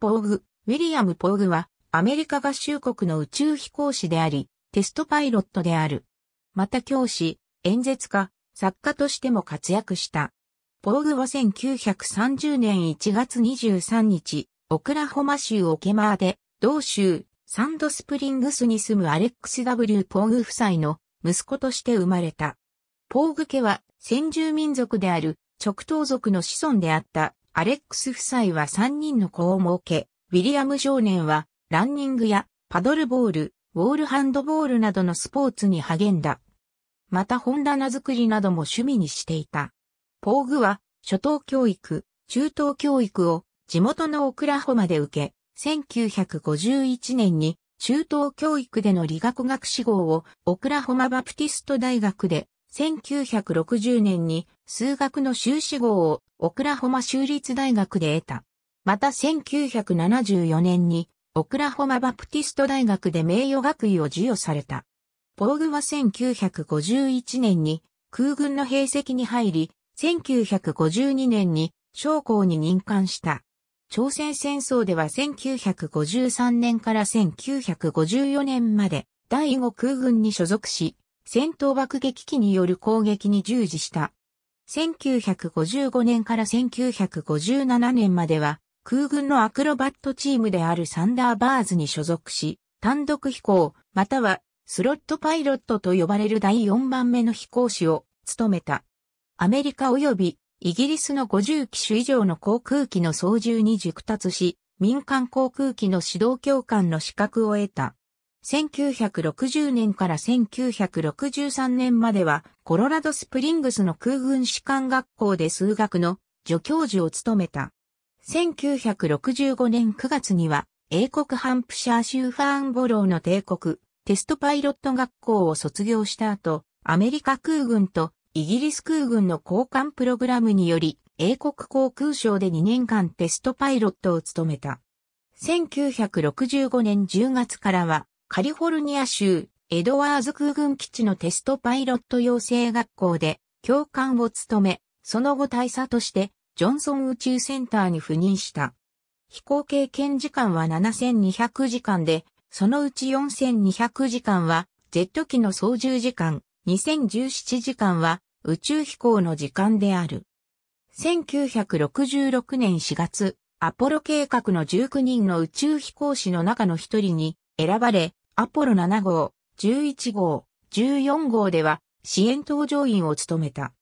ポーグ、ウィリアム・ポーグは、アメリカ合衆国の宇宙飛行士であり、テストパイロットである。また教師、演説家、作家としても活躍した。ポーグは1930年1月23日、オクラホマ州オケマーで、同州、サンドスプリングスに住むアレックス W. ポーグ夫妻の息子として生まれた。ポーグ家は先住民族である直東族の子孫であったアレックス夫妻は3人の子を設け、ウィリアム少年はランニングやパドルボール、ウォールハンドボールなどのスポーツに励んだ。また本棚作りなども趣味にしていた。ポーグは初等教育、中等教育を地元のオクラホマで受け、1951年に中等教育での理学学士号をオクラホマバプティスト大学で1960年に数学の修士号をオクラホマ州立大学で得た。また1974年にオクラホマバプティスト大学で名誉学位を授与された。ポーグは1951年に空軍の兵籍に入り、1952年に将校に任官した。朝鮮戦争では1953年から1954年まで第5空軍に所属し、戦闘爆撃機による攻撃に従事した。1955年から1957年までは空軍のアクロバットチームであるサンダーバーズに所属し、単独飛行、またはスロットパイロットと呼ばれる第4番目の飛行士を務めた。アメリカ及びイギリスの50機種以上の航空機の操縦に熟達し、民間航空機の指導教官の資格を得た。1960年から1963年までは、コロラドスプリングスの空軍士官学校で数学の助教授を務めた。1965年9月には、英国ハンプシャー州ファーンボローの帝国テストパイロット学校を卒業した後、アメリカ空軍とイギリス空軍の交換プログラムにより、英国航空省で2年間テストパイロットを務めた。1965年10月からは、カリフォルニア州エドワーズ空軍基地のテストパイロット養成学校で教官を務め、その後大佐としてジョンソン宇宙センターに赴任した。飛行経験時間は7200時間で、そのうち4200時間はジェット機の操縦時間、2017時間は宇宙飛行の時間である。1966年4月、アポロ計画の19人の宇宙飛行士の中の一人に選ばれ、アポロ7号、11号、14号では支援搭乗員を務めた。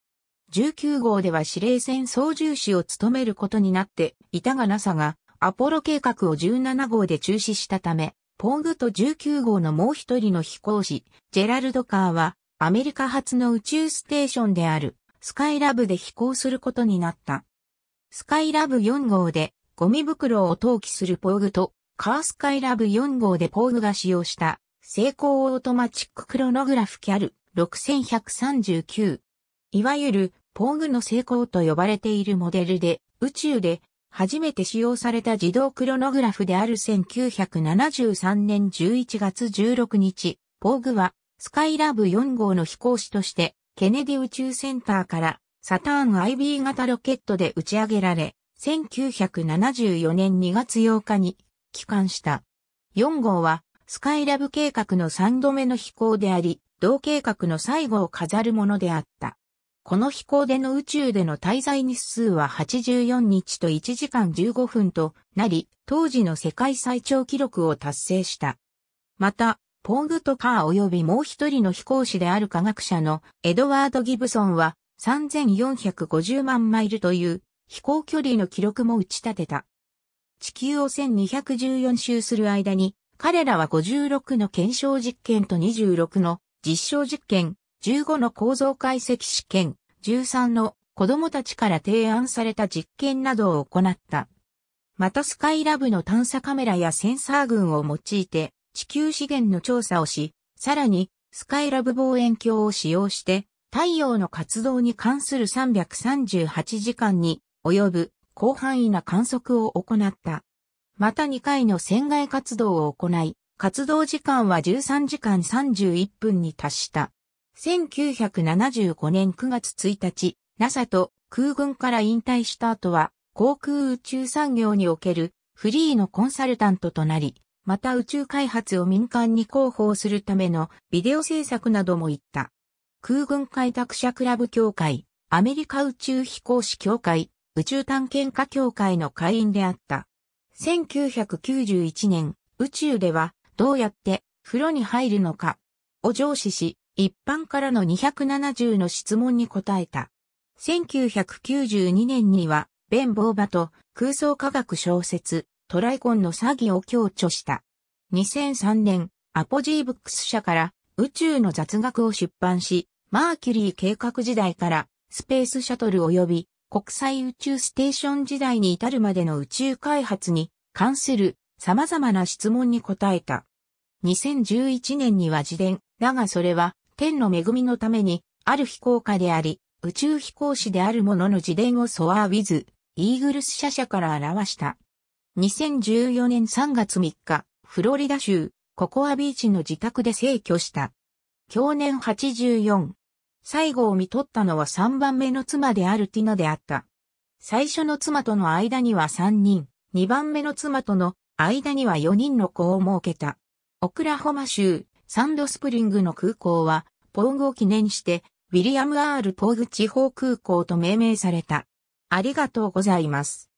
19号では司令船操縦士を務めることになっていたが NASA がアポロ計画を17号で中止したため、ポーグと19号のもう一人の飛行士、ジェラルド・カーはアメリカ初の宇宙ステーションであるスカイラブで飛行することになった。スカイラブ4号でゴミ袋を投棄するポーグとカースカイラブ4号でポーグが使用した成功オートマチッククロノグラフキャル6139。いわゆるポーグの成功と呼ばれているモデルで宇宙で初めて使用された自動クロノグラフである1973年11月16日、ポーグはスカイラブ4号の飛行士としてケネディ宇宙センターからサターン IB 型ロケットで打ち上げられ、1974年2月8日に帰還した。4号は、スカイラブ計画の3度目の飛行であり、同計画の最後を飾るものであった。この飛行での宇宙での滞在日数は84日と1時間15分となり、当時の世界最長記録を達成した。また、ポーグとカー及びもう一人の飛行士である科学者のエドワード・ギブソンは3450万マイルという飛行距離の記録も打ち立てた。地球を1214周する間に、彼らは56の検証実験と26の実証実験、15の構造解析試験、13の子供たちから提案された実験などを行った。またスカイラブの探査カメラやセンサー群を用いて地球資源の調査をし、さらにスカイラブ望遠鏡を使用して太陽の活動に関する338時間に及ぶ広範囲な観測を行った。また2回の船外活動を行い、活動時間は13時間31分に達した。1975年9月1日、NASA と空軍から引退した後は、航空宇宙産業におけるフリーのコンサルタントとなり、また宇宙開発を民間に広報するためのビデオ制作なども行った。空軍開拓者クラブ協会、アメリカ宇宙飛行士協会、宇宙探検家協会の会員であった。1991年、宇宙ではどうやって風呂に入るのかを上司し、一般からの270の質問に答えた。1992年には、ベン・ボーバと空想科学小説、トライコンの詐欺を強調した。2003年、アポジーブックス社から宇宙の雑学を出版し、マーキュリー計画時代からスペースシャトル及び国際宇宙ステーション時代に至るまでの宇宙開発に関する様々な質問に答えた。2011年には自伝、だがそれは天の恵みのためにある飛行家であり、宇宙飛行士である者の自伝をソアー・ウィズ、イーグルス社社から表した。2014年3月3日、フロリダ州、ココアビーチの自宅で逝去した。去年84、最後を見取ったのは3番目の妻であるティナであった。最初の妻との間には3人、2番目の妻との間には4人の子を設けた。オクラホマ州サンドスプリングの空港は、ポーグを記念して、ウィリアム・アール・ポーグ地方空港と命名された。ありがとうございます。